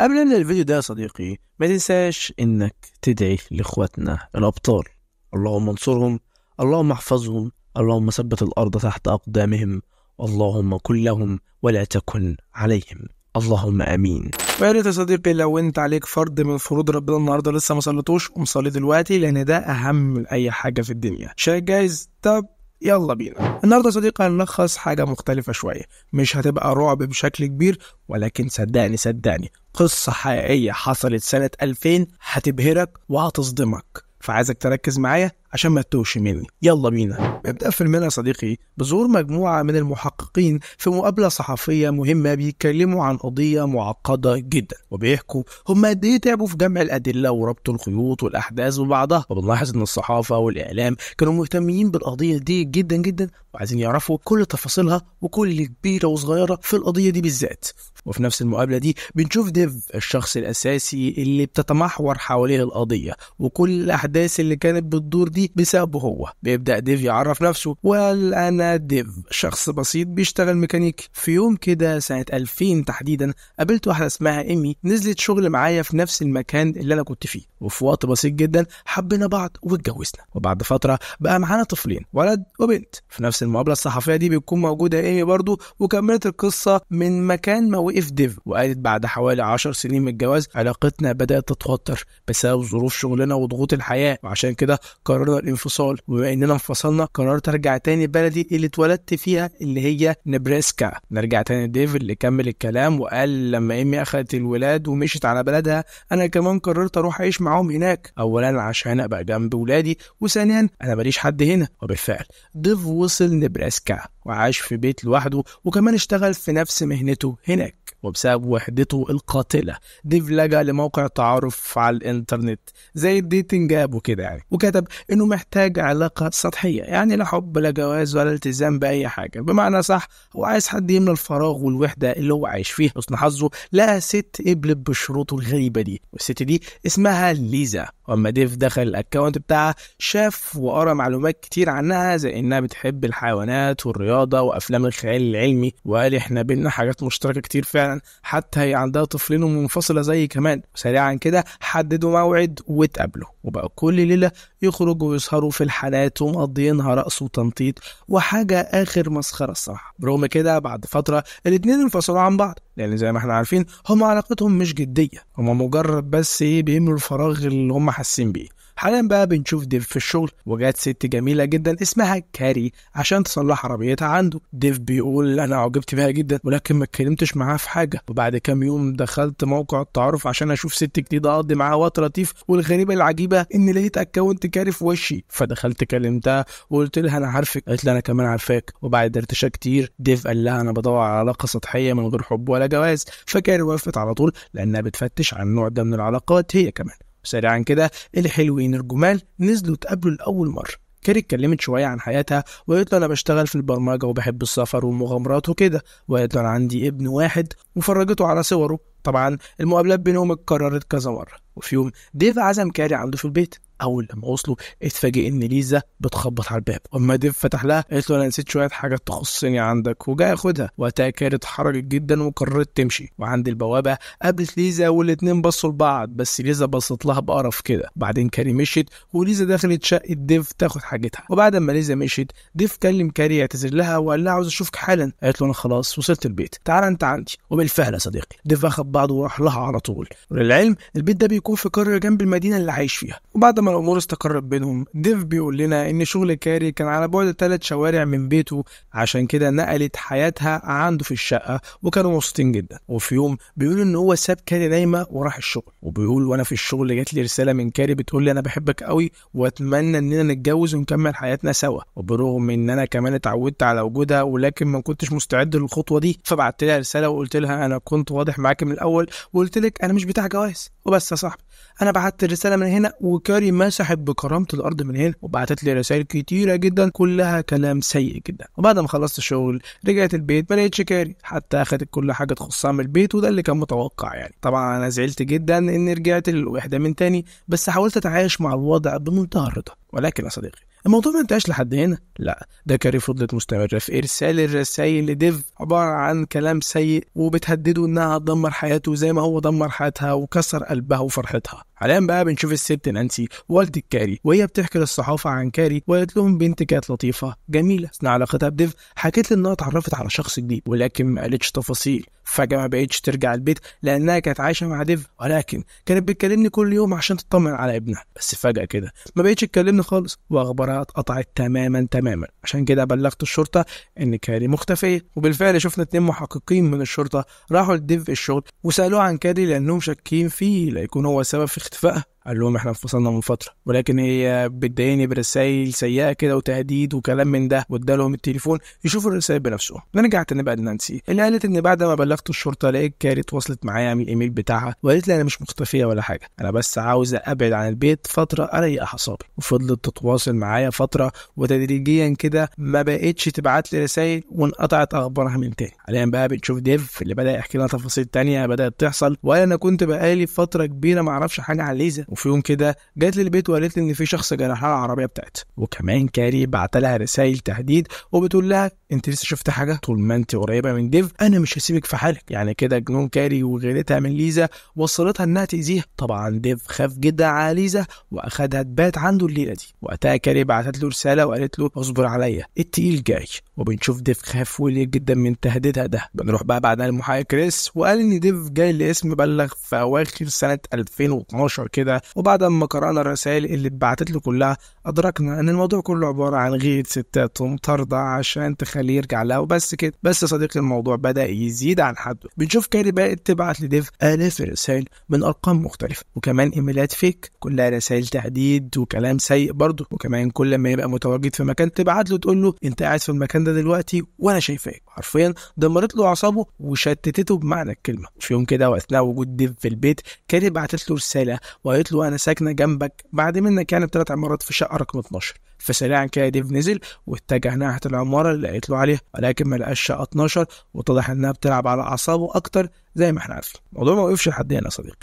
قبل من الفيديو ده يا صديقي ما تنساش انك تدعي لاخواتنا الابطال اللهم انصرهم اللهم احفظهم اللهم ثبت الارض تحت اقدامهم اللهم كن لهم ولا تكن عليهم اللهم امين ويا ريت يا صديقي لو انت عليك فرض من فروض ربنا النهارده لسه ما صليتوش قوم صلي دلوقتي لان ده اهم من اي حاجه في الدنيا شايف جايز طب يلا بينا النهاردة صديقة صديقي هنلخص حاجة مختلفة شوية مش هتبقى رعب بشكل كبير ولكن صدقني صدقني قصة حقيقية حصلت سنة 2000 هتبهرك وهتصدمك فعايزك تركز معايا عشان ما تتوهش مني يلا بينا في يا صديقي بظهور مجموعة من المحققين في مقابلة صحفية مهمة بيتكلموا عن قضية معقدة جدا وبيحكوا هم قد ايه تعبوا في جمع الأدلة وربط الخيوط والأحداث ببعضها وبنلاحظ إن الصحافة والإعلام كانوا مهتمين بالقضية دي جدا جدا وعايزين يعرفوا كل تفاصيلها وكل كبيرة وصغيرة في القضية دي بالذات وفي نفس المقابلة دي بنشوف ديف الشخص الأساسي اللي بتتمحور حواليه القضية وكل الأحداث اللي كانت بتدور دي دي بسببه هو بيبدأ ديف يعرف نفسه وقال انا ديف شخص بسيط بيشتغل ميكانيك في يوم كده سنة 2000 تحديدا قابلت واحدة اسمها إيمي نزلت شغل معايا في نفس المكان اللي أنا كنت فيه وفي وقت بسيط جدا حبينا بعض واتجوزنا وبعد فترة بقى معانا طفلين ولد وبنت في نفس المقابلة الصحفية دي بتكون موجودة إيمي برضو وكملت القصة من مكان ما وقف ديف وقالت بعد حوالي 10 سنين من الجواز علاقتنا بدأت تتوتر بسبب ظروف شغلنا وضغوط الحياة وعشان كده قررت قرر الانفصال وبما اننا انفصلنا قررت ارجع تاني بلدي اللي اتولدت فيها اللي هي نبراسكا نرجع تاني ديف اللي كمل الكلام وقال لما امي اخذت الولاد ومشيت على بلدها انا كمان قررت اروح اعيش معاهم هناك اولا عشان ابقى جنب ولادي وثانيا انا ماليش حد هنا وبالفعل ديف وصل نبراسكا وعاش في بيت لوحده وكمان اشتغل في نفس مهنته هناك وبسبب وحدته القاتلة ديف لجأ لموقع تعارف على الإنترنت زي الديتنج آب وكده يعني وكتب إنه محتاج علاقة سطحية يعني لا حب لا جواز ولا التزام بأي حاجة بمعنى صح هو عايز حد يملى الفراغ والوحدة اللي هو عايش فيه حسن حظه لقى ست قبلت بشروطه الغريبة دي والست دي اسمها ليزا واما ديف دخل الاكونت بتاعها شاف وقرا معلومات كتير عنها زي انها بتحب الحيوانات والرياضه وافلام الخيال العلمي وقال احنا بينا حاجات مشتركه كتير فعلا حتى هي عندها طفلين ومنفصله زي كمان سريعا كده حددوا موعد واتقابلوا وبقى كل ليله يخرجوا ويسهروا في الحانات ومقضيينها رقص وتنطيط وحاجه اخر مسخره الصراحه برغم كده بعد فتره الاتنين انفصلوا عن بعض لان زي ما احنا عارفين هم علاقتهم مش جديه هم مجرد بس ايه بيملوا الفراغ اللي هم حاسين بيه حاليا بقى بنشوف ديف في الشغل وجات ست جميله جدا اسمها كاري عشان تصلح عربيتها عنده ديف بيقول انا عجبت بيها جدا ولكن ما اتكلمتش معاها في حاجه وبعد كام يوم دخلت موقع التعارف عشان اشوف ست جديده اقضي معاها وقت لطيف والغريبه العجيبه ان لقيت اكونت كاري في وشي فدخلت كلمتها وقلت لها انا عارفك قالت لي انا كمان عارفاك وبعد درتشه كتير ديف قال لها انا بدور على علاقه سطحيه من غير حب ولا جواز فكاري وافقت على طول لانها بتفتش عن النوع ده من العلاقات هي كمان وسريعا كده الحلوين الجمال نزلوا اتقابلوا لأول مرة كاري اتكلمت شوية عن حياتها وقالت له أنا بشتغل في البرمجة وبحب السفر والمغامرات وكده وقالت له أنا عندي ابن واحد وفرجته على صوره طبعا المقابلات بينهم اتكررت كذا مرة وفي يوم ديف عزم كاري عنده في البيت اول لما وصلوا اتفاجئ ان ليزا بتخبط على الباب اما ديف فتح لها قالت له انا نسيت شويه حاجات تخصني عندك وجاي ياخدها وقتها كانت اتحرجت جدا وقررت تمشي وعند البوابه قابلت ليزا والاتنين بصوا لبعض بس ليزا بصت لها بقرف كده بعدين كاري مشيت وليزا دخلت شقه ديف تاخد حاجتها وبعد ما ليزا مشيت ديف كلم كاري يعتذر لها وقال لها عاوز اشوفك حالا قالت له انا خلاص وصلت البيت تعال انت عندي وبالفعل يا صديقي ديف اخد بعضه وراح لها على طول وللعلم البيت ده بيكون في قريه جنب المدينه اللي عايش فيها وبعد ما لما الأمور استقرت بينهم ديف بيقول لنا إن شغل كاري كان على بعد ثلاث شوارع من بيته عشان كده نقلت حياتها عنده في الشقة وكانوا مبسوطين جدا وفي يوم بيقول إن هو ساب كاري نايمة وراح الشغل وبيقول وأنا في الشغل جات لي رسالة من كاري بتقول لي أنا بحبك قوي وأتمنى إننا نتجوز ونكمل حياتنا سوا وبرغم إن أنا كمان اتعودت على وجودها ولكن ما كنتش مستعد للخطوة دي فبعت لها رسالة وقلت لها أنا كنت واضح معاك من الأول وقلت لك أنا مش بتاع جواز وبس يا صاحبي أنا بعت الرسالة من هنا وكاري مسحت بكرامه الارض من هنا وبعتت لي رسائل كتيره جدا كلها كلام سيء جدا وبعد ما خلصت الشغل رجعت البيت ما لقيتش كاري حتى اخدت كل حاجه تخصها من البيت وده اللي كان متوقع يعني طبعا انا زعلت جدا اني رجعت للوحده من تاني بس حاولت اتعايش مع الوضع بمنتهى الرضا ولكن يا صديقي الموضوع ما انتهاش لحد هنا لا ده كاري فضلت مستمرة في إرسال الرسائل لديف عبارة عن كلام سيء وبتهدده إنها هتدمر حياته زي ما هو دمر حياتها وكسر قلبها وفرحتها حاليا بقى بنشوف الست نانسي والدة كاري وهي بتحكي للصحافة عن كاري وقالت لهم بنت كانت لطيفة جميلة أثناء علاقتها بديف حكت لي إنها اتعرفت على شخص جديد ولكن ما قالتش تفاصيل فجأة ما بقتش ترجع البيت لأنها كانت عايشة مع ديف ولكن كانت بتكلمني كل يوم عشان تطمن على ابنها بس فجأة كده ما بقتش تكلمني خالص وأخبار الكاميرا اتقطعت تماما تماما عشان كده بلغت الشرطة إن كاري مختفية وبالفعل شفنا اتنين محققين من الشرطة راحوا لديف الشغل وسألوه عن كاري لأنهم شاكين فيه ليكون هو سبب في اختفائها قال لهم احنا انفصلنا من فتره ولكن هي بتضايقني برسائل سيئه كده وتهديد وكلام من ده وادالهم التليفون يشوفوا الرسائل بنفسهم نرجع تاني بقى لنانسي اللي قالت ان بعد ما بلغت الشرطه لقيت كاري اتواصلت معايا من الايميل بتاعها وقالت لي انا مش مختفيه ولا حاجه انا بس عاوزه ابعد عن البيت فتره اريح اعصابي وفضلت تتواصل معايا فتره وتدريجيا كده ما بقتش تبعت لي رسائل وانقطعت اخبارها من تاني حاليا بقى بتشوف ديف اللي بدا يحكي لنا تفاصيل تانية بدات تحصل وانا كنت بقالي فتره كبيره ما اعرفش حاجه عن ليزا وفي يوم كده جات لي البيت وقالت لي ان في شخص جرحها العربيه بتاعتها وكمان كاري بعت لها رسائل تهديد وبتقول لها انت لسه شفت حاجه طول ما انت قريبه من ديف انا مش هسيبك في حالك يعني كده جنون كاري وغيرتها من ليزا وصلتها انها تاذيها طبعا ديف خاف جدا على ليزا واخدها تبات عنده الليله دي وقتها كاري بعتت له رساله وقالت له اصبر عليا التقيل جاي وبنشوف ديف خاف ويلي جدا من تهديدها ده بنروح بقى بعدها للمحقق كريس وقال ان ديف جاي لاسم بلغ في اواخر سنه 2012 كده وبعد ما قرانا الرسائل اللي اتبعتت له كلها ادركنا ان الموضوع كله عباره عن غيره ستات ومطارده عشان تخليه يرجع لها وبس كده بس صديق الموضوع بدا يزيد عن حده بنشوف كاري بقت تبعت لديف الاف الرسائل من ارقام مختلفه وكمان ايميلات فيك كلها رسائل تهديد وكلام سيء برضه وكمان كل ما يبقى متواجد في مكان تبعت له تقول له انت قاعد في المكان ده ده دلوقتي وانا شايفاك حرفيا دمرت له اعصابه وشتتته بمعنى الكلمه في يوم كده واثناء وجود ديف في البيت كانت بعتت له رساله وقالت له انا ساكنه جنبك بعد منك يعني بثلاث عمارات في شقه رقم 12 فسريعا كده ديف نزل واتجه ناحيه العماره اللي قالت له عليها ولكن ما لقاش شقه 12 واتضح انها بتلعب على اعصابه اكتر زي ما احنا عارفين الموضوع ما وقفش لحد هنا يا صديقي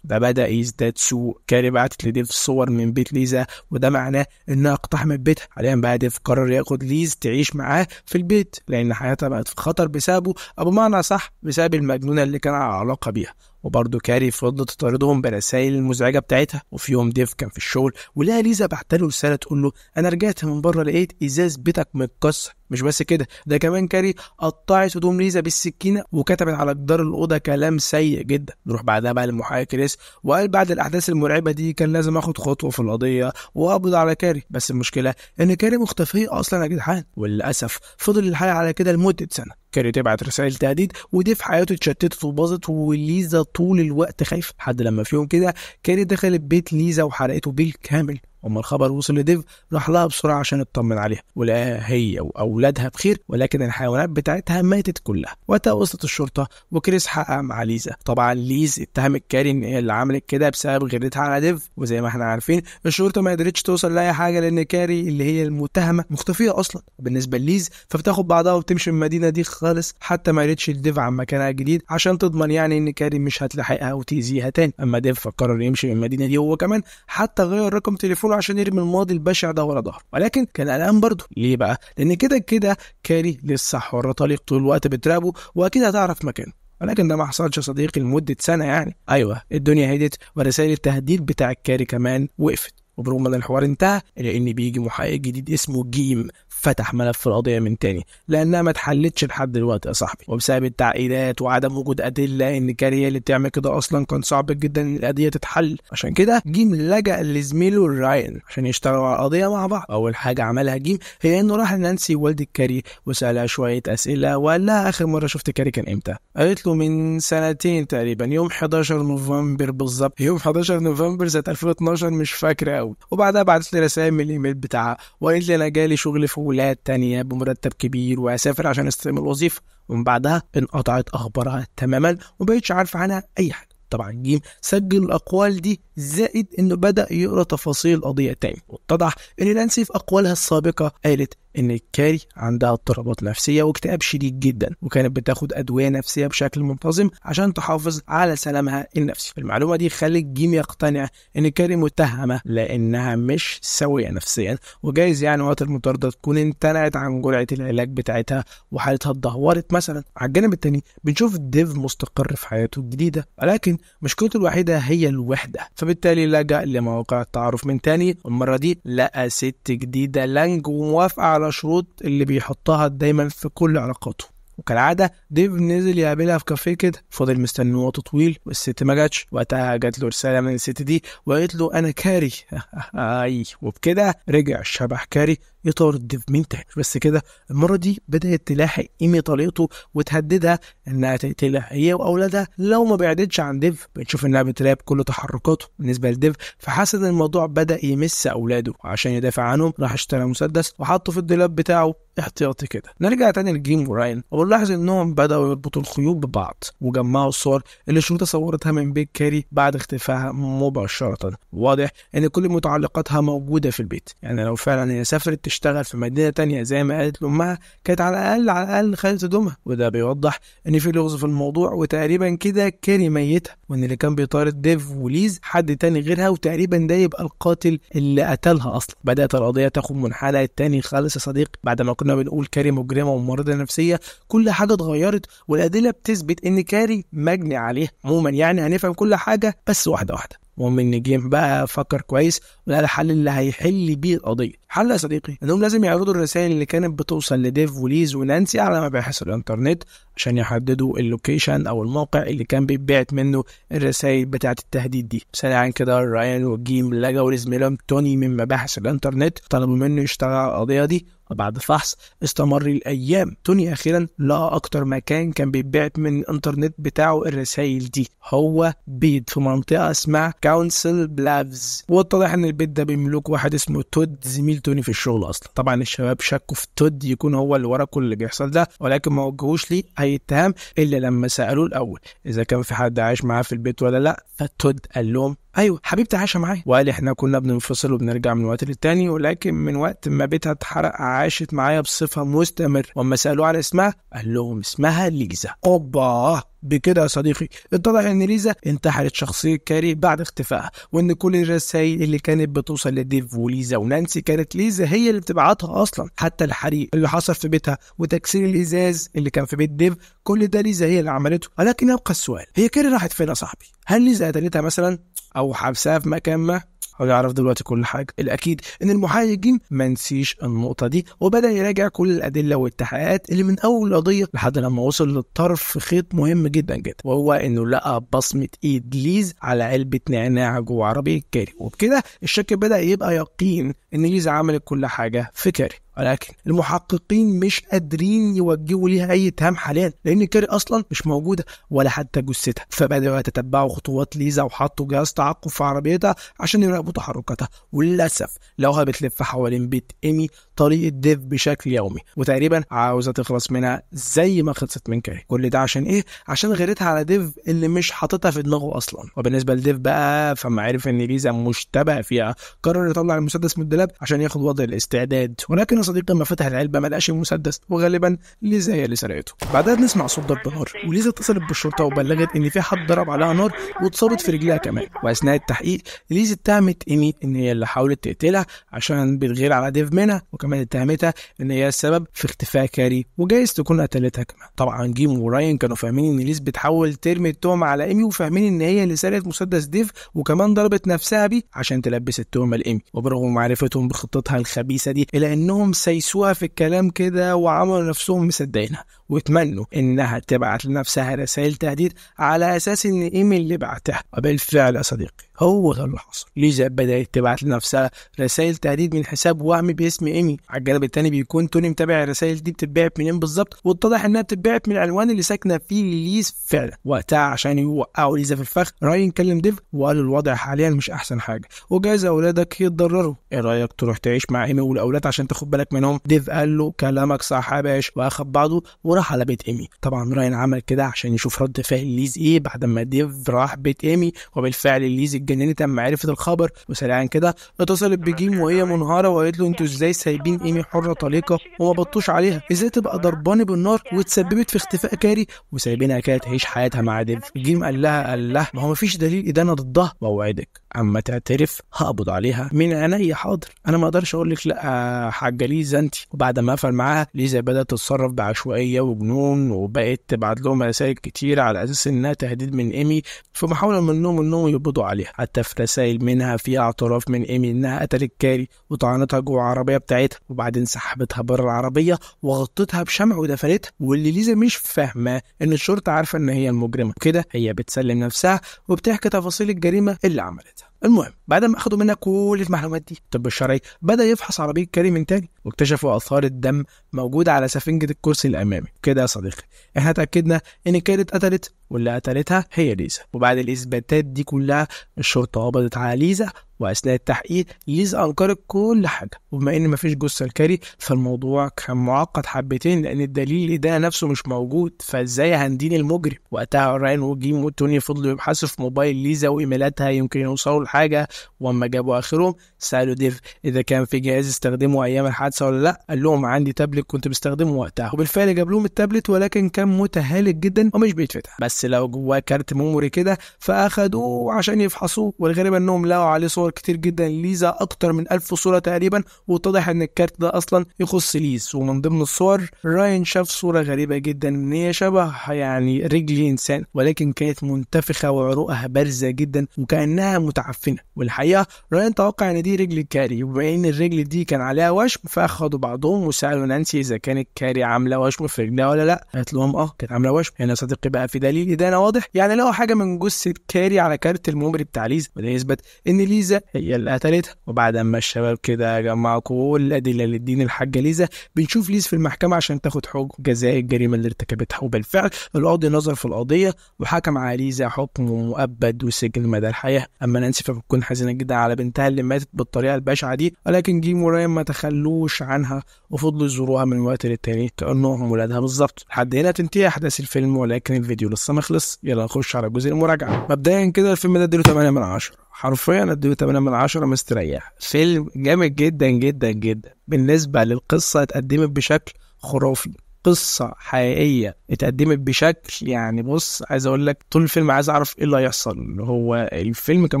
فبدا يزداد سوء كاري بعتت لديف صور من بيت ليزا وده معناه انها اقتحمت بيتها حاليا بقى ديف قرر ياخد ليز تعيش معاه في البيت لان حياتها بقت في خطر بسببه او بمعنى صح بسبب المجنونه اللي كان على علاقه بيها وبرضه كاري فضلت تطاردهم برسائل المزعجه بتاعتها وفي يوم ديف كان في الشغل ولقى ليزا له رساله تقول له انا رجعت من بره لقيت ازاز بيتك متكسر مش بس كده ده كمان كاري قطعت هدوم ليزا بالسكينه وكتبت على جدار الاوضه كلام سيء جدا نروح بعدها بقى للمحقق كريس وقال بعد الاحداث المرعبه دي كان لازم اخد خطوه في القضيه واقبض على كاري بس المشكله ان كاري مختفيه اصلا يا جدعان وللاسف فضل الحال على كده لمده سنه كانت تبعت رسائل تهديد ودي في حياته اتشتتت وباظت وليزا طول الوقت خايفه لحد لما في يوم كده كانت دخلت بيت ليزا وحرقته بالكامل أما الخبر وصل لديف راح لها بسرعة عشان يطمن عليها ولقاها هي وأولادها بخير ولكن الحيوانات بتاعتها ماتت كلها وقتها وصلت الشرطة وكريس حقق مع ليزا طبعا ليز اتهمت كاري ان هي اللي عملت كده بسبب غيرتها على ديف وزي ما احنا عارفين الشرطة ما قدرتش توصل لأي حاجة لأن كاري اللي هي المتهمة مختفية أصلا بالنسبة لليز فبتاخد بعضها وبتمشي من المدينة دي خالص حتى ما قدرتش ديف عن مكانها الجديد عشان تضمن يعني ان كاري مش هتلاحقها وتأذيها تاني أما ديف فقرر يمشي من المدينة دي هو كمان حتى غير رقم تليفونه دوره عشان يرمي الماضي البشع ده ورا ظهره ولكن كان قلقان برضه ليه بقى لان كده كده كاري لسه حر طليق طول الوقت بتراقبه واكيد هتعرف مكانه ولكن ده ما حصلش يا صديقي لمدة سنة يعني أيوة الدنيا هدت ورسائل التهديد بتاع الكاري كمان وقفت وبرغم ان الحوار انتهى الا ان بيجي محقق جديد اسمه جيم فتح ملف القضيه من تاني لانها ما اتحلتش لحد دلوقتي يا صاحبي وبسبب التعقيدات وعدم وجود ادله ان كان هي اللي بتعمل كده اصلا كان صعب جدا ان القضيه تتحل عشان كده جيم لجا لزميله راين عشان يشتغلوا على القضيه مع بعض اول حاجه عملها جيم هي انه راح لنانسي والد كاري وسالها شويه اسئله وقال لها اخر مره شفت كاري كان امتى قالت له من سنتين تقريبا يوم 11 نوفمبر بالظبط يوم 11 نوفمبر سنه 2012 مش فاكره قوي وبعدها بعت لي رسائل من الايميل بتاعها وقالت لي انا جالي شغل في بلاد تانية بمرتب كبير وأسافر عشان أستلم الوظيفة ومن بعدها انقطعت أخبارها تماما ومبقتش عارفة عنها أي حاجة طبعا جيم سجل الأقوال دي زائد إنه بدأ يقرأ تفاصيل القضية تاني واتضح إن نانسي في أقوالها السابقة قالت ان كاري عندها اضطرابات نفسيه واكتئاب شديد جدا وكانت بتاخد ادويه نفسيه بشكل منتظم عشان تحافظ على سلامها النفسي المعلومه دي خلت جيم يقتنع ان كاري متهمه لانها مش سويه نفسيا وجايز يعني وقت المطارده تكون امتنعت عن جرعه العلاج بتاعتها وحالتها اتدهورت مثلا على الجانب التاني بنشوف ديف مستقر في حياته الجديده ولكن مشكلته الوحيده هي الوحده فبالتالي لجأ لمواقع التعارف من تاني والمره دي لقى ست جديده لانج وموافقه على على شروط اللي بيحطها دايما في كل علاقاته وكالعاده ديف نزل يقابلها في كافيه كده فضل مستني وقت طويل والست ما جاتش وقتها جات له رساله من الست دي وقالت له انا كاري اي وبكده رجع الشبح كاري يطارد ديف مين تاني بس كده المره دي بدات تلاحق ايمي طليقته وتهددها انها تقتلها هي واولادها لو ما بعدتش عن ديف بنشوف انها بتراقب كل تحركاته بالنسبه لديف فحس ان الموضوع بدا يمس اولاده وعشان يدافع عنهم راح اشترى مسدس وحطه في الدولاب بتاعه احتياطي كده نرجع تاني لجيم وراين وبنلاحظ انهم بداوا يربطوا الخيوط ببعض وجمعوا الصور اللي الشرطه صورتها من بيت كاري بعد اختفائها مباشره واضح ان كل متعلقاتها موجوده في البيت يعني لو فعلا هي سافرت تشتغل في مدينه تانية زي ما قالت لامها كانت على الاقل على الاقل خلت دمها وده بيوضح ان في لغز في الموضوع وتقريبا كده كاري ميته وان اللي كان بيطارد ديف وليز حد تاني غيرها وتقريبا ده يبقى القاتل اللي قتلها اصلا بدات القضيه تاخد منحنى التاني خالص يا صديقي بعد ما كنا بنقول كاري مجرمه وممرضه نفسيه كل حاجه اتغيرت والادله بتثبت ان كاري مجني عليه عموما يعني هنفهم كل حاجه بس واحده واحده المهم ان جيم بقى فكر كويس ولقى الحل اللي هيحل بيه القضيه حل يا صديقي انهم لازم يعرضوا الرسائل اللي كانت بتوصل لديف وليز ونانسي على مباحث الانترنت عشان يحددوا اللوكيشن او الموقع اللي كان بيتبعت منه الرسائل بتاعه التهديد دي سريعا كده رايان وجيم لجوا لزميلهم توني من مباحث الانترنت طلبوا منه يشتغل على القضيه دي وبعد فحص استمر الأيام توني أخيرا لقى أكتر مكان كان بيتبعت من الإنترنت بتاعه الرسايل دي هو بيت في منطقة اسمها كونسل بلافز واتضح إن البيت ده بيملك واحد اسمه تود زميل توني في الشغل أصلا طبعا الشباب شكوا في تود يكون هو اللي ورا كل اللي بيحصل ده ولكن ما وجهوش ليه أي اتهام إلا لما سألوه الأول إذا كان في حد عايش معاه في البيت ولا لأ فتود قال لهم ايوه حبيبتي عايشه معايا وقال احنا كنا بننفصل وبنرجع من وقت للتاني ولكن من وقت ما بيتها اتحرق عاشت معايا بصفه مستمر واما سالوه على اسمها قال لهم اسمها ليزا اوبا بكده يا صديقي اتضح ان ليزا انتحلت شخصيه كاري بعد اختفائها وان كل الرسائل اللي كانت بتوصل لديف وليزا ونانسي كانت ليزا هي اللي بتبعتها اصلا حتى الحريق اللي حصل في بيتها وتكسير الازاز اللي كان في بيت ديف كل ده ليزا هي اللي عملته ولكن يبقى السؤال هي كاري راحت فين يا صاحبي هل ليزا قتلتها مثلا او حبسها في مكان ما هو يعرف دلوقتي كل حاجه الاكيد ان المحايد ما نسيش النقطه دي وبدا يراجع كل الادله والتحقيقات اللي من اول قضيه لحد لما وصل للطرف في خيط مهم جدا جدا وهو انه لقى بصمه ايد ليز على علبه نعناع جوه عربيه كاري وبكده الشك بدا يبقى يقين ان ليز عملت كل حاجه في كاري ولكن المحققين مش قادرين يوجهوا ليها اي اتهام حاليا لان كاري اصلا مش موجوده ولا حتى جثتها فبداوا يتتبعوا خطوات ليزا وحطوا جهاز تعقب في عربيتها عشان يراقبوا تحركاتها وللاسف لوها بتلف حوالين بيت ايمي طريق ديف بشكل يومي وتقريبا عاوزه تخلص منها زي ما خلصت من كاري كل ده عشان ايه عشان غيرتها على ديف اللي مش حاططها في دماغه اصلا وبالنسبه لديف بقى فما عرف ان ليزا مشتبه فيها قرر يطلع المسدس من الدولاب عشان ياخد وضع الاستعداد ولكن صديق لما فتح العلبه ما لقاش المسدس وغالبا ليزا هي اللي سرقته بعدها بنسمع صوت ضرب نار وليزا اتصلت بالشرطه وبلغت ان في حد ضرب عليها نار واتصابت في رجلها كمان واثناء التحقيق ليزا اتهمت ايمي ان هي اللي حاولت تقتلها عشان بتغير على ديف منها وكمان اتهمتها ان هي السبب في اختفاء كاري وجايز تكون قتلتها كمان طبعا جيم وراين كانوا فاهمين ان ليز بتحاول ترمي التهمه على ايمي وفاهمين ان هي اللي سرقت مسدس ديف وكمان ضربت نفسها بيه عشان تلبس التهمه لايمي وبرغم معرفتهم بخطتها الخبيثه دي الا انهم سيسوها في الكلام كده وعملوا نفسهم مصدقينها وتمنوا انها تبعت لنفسها رسائل تهديد على اساس ان ايميل اللي بعتها وبالفعل يا صديقي هو ده اللي حصل ليزا بدات تبعت لنفسها رسائل تهديد من حساب وهمي باسم ايمي على الجانب الثاني بيكون توني متابع الرسائل دي بتتبعت منين بالظبط واتضح انها بتتبعت من العنوان اللي ساكنه فيه ليز فعلا وقتها عشان يوقعوا ليزا في الفخ راين كلم ديف وقال الوضع حاليا مش احسن حاجه وجايز اولادك يتضرروا ايه رايك تروح تعيش مع ايمي والاولاد عشان تاخد بالك منهم ديف قال له كلامك صح يا باشا واخد بعضه وراح على بيت ايمي طبعا راين عمل كده عشان يشوف رد فعل ليز ايه بعد ما ديف راح بيت ايمي وبالفعل ليز اتجننت لما عرفت الخبر وسريعا كده اتصلت بجيم وهي منهاره وقالت له انتوا ازاي سايبين ايمي حره طليقه وما بطوش عليها ازاي تبقى ضربانه بالنار وتسببت في اختفاء كاري وسايبينها كده تعيش حياتها مع ديف جيم قال لها قال لها ما هو مفيش دليل ادانه إيه ضدها بوعدك اما تعترف هقبض عليها من عيني حاضر انا ما اقدرش اقول لك لا حاجه ليزا انت وبعد ما قفل معاها ليزا بدات تتصرف بعشوائيه وجنون وبقت تبعت لهم رسائل كتير على اساس انها تهديد من ايمي في محاوله منهم انهم يقبضوا عليها حتى في رسائل منها فيها اعتراف من ايمي انها قتلت كاري وطعنتها جوه العربيه بتاعتها وبعدين سحبتها بره العربيه وغطتها بشمع ودفنتها واللي ليزا مش فاهمه ان الشرطه عارفه ان هي المجرمه كده هي بتسلم نفسها وبتحكي تفاصيل الجريمه اللي عملتها المهم بعد ما اخذوا منها كل المعلومات دي الطب الشرعي بدا يفحص عربيه كريم من تاني واكتشفوا اثار الدم موجوده على سفنجه الكرسي الامامي كده يا صديقي احنا اتاكدنا ان كانت اتقتلت واللي قتلتها هي ليزا وبعد الاثباتات دي كلها الشرطه قبضت على ليزا واثناء التحقيق ليز انكرت كل حاجه وبما ان مفيش جثه الكاري فالموضوع كان معقد حبتين لان الدليل ده نفسه مش موجود فازاي هندين المجرم وقتها راين وجيم وتوني فضلوا يبحثوا في موبايل ليزا وايميلاتها يمكن يوصلوا لحاجه واما جابوا اخرهم سالوا ديف اذا كان في جهاز استخدمه ايام الحادثه ولا لا قال لهم عندي تابلت كنت بستخدمه وقتها وبالفعل جاب لهم التابلت ولكن كان متهالك جدا ومش بيتفتح بس لو جواه كارت ميموري كده فاخدوه عشان يفحصوه والغريب انهم لقوا عليه صور كتير جدا ليزا اكتر من 1000 صوره تقريبا واتضح ان الكارت ده اصلا يخص ليز ومن ضمن الصور راين شاف صوره غريبه جدا ان هي شبه يعني رجل انسان ولكن كانت منتفخه وعروقها بارزه جدا وكانها متعفنه والحقيقه راين توقع ان دي رجل كاري وبما ان الرجل دي كان عليها وشم فاخدوا بعضهم وسالوا نانسي اذا كانت كاري عامله وشم في رجلها ولا لا قالت لهم اه كانت عامله وشم يعني صديقي بقى في دليل ده انا واضح يعني لقوا حاجه من جثه كاري على كارت الممر بتاع ليز وده يثبت ان ليزا ليزا هي اللي قتلتها وبعد اما الشباب كده جمعوا كل الادله اللي تدين الحاجه ليزا بنشوف ليز في المحكمه عشان تاخد حكم جزاء الجريمه اللي ارتكبتها وبالفعل القاضي نظر في القضيه وحكم على ليزا حكم مؤبد وسجن مدى الحياه اما نانسي فبتكون حزينه جدا على بنتها اللي ماتت بالطريقه البشعه دي ولكن جيم ورايان ما تخلوش عنها وفضلوا يزوروها من وقت للتاني كانهم ولادها بالظبط لحد هنا تنتهي احداث الفيلم ولكن الفيديو لسه ما يلا نخش على جزء المراجعه مبدئيا كده الفيلم ده اديله 8 من 10 حرفيا اديه 8 من 10 مستريح فيلم جامد جدا جدا جدا بالنسبه للقصه اتقدمت بشكل خرافي قصة حقيقية اتقدمت بشكل يعني بص عايز اقول لك طول الفيلم عايز اعرف ايه اللي هيحصل هو الفيلم كان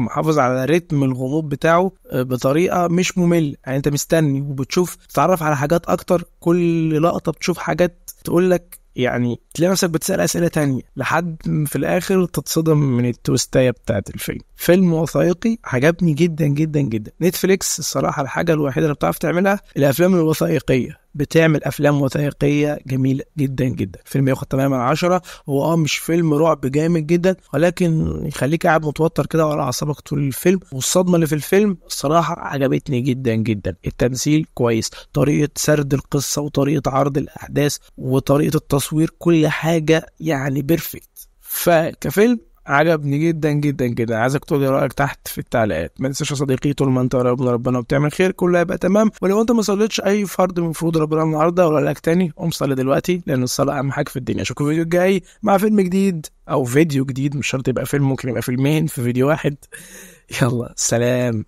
محافظ على رتم الغموض بتاعه آه، بطريقة مش مملة يعني انت مستني وبتشوف تتعرف على حاجات اكتر كل لقطة بتشوف حاجات تقول لك يعني تلاقي نفسك بتسال اسئله تانية لحد في الاخر تتصدم من التوستايه بتاعت الفيلم فيلم وثائقي عجبني جدا جدا جدا نتفليكس الصراحه الحاجه الوحيده اللي بتعرف تعملها الافلام الوثائقيه بتعمل افلام وثائقيه جميله جدا جدا فيلم ياخد تماما عشرة هو اه مش فيلم رعب جامد جدا ولكن يخليك قاعد متوتر كده وعلى اعصابك طول الفيلم والصدمه اللي في الفيلم الصراحه عجبتني جدا جدا التمثيل كويس طريقه سرد القصه وطريقه عرض الاحداث وطريقه التصوير كل حاجه يعني بيرفكت فكفيلم عجبني جدا جدا جدا عايزك تقول لي رايك تحت في التعليقات ما تنساش يا صديقي طول ما انت قريب من ربنا وبتعمل خير كله هيبقى تمام ولو انت ما صليتش اي فرض من فروض ربنا النهارده ولا لك تاني قوم صلي دلوقتي لان الصلاه اهم حاجه في الدنيا اشوفك الفيديو الجاي مع فيلم جديد او فيديو جديد مش شرط يبقى فيلم ممكن يبقى فيلمين في فيديو واحد يلا سلام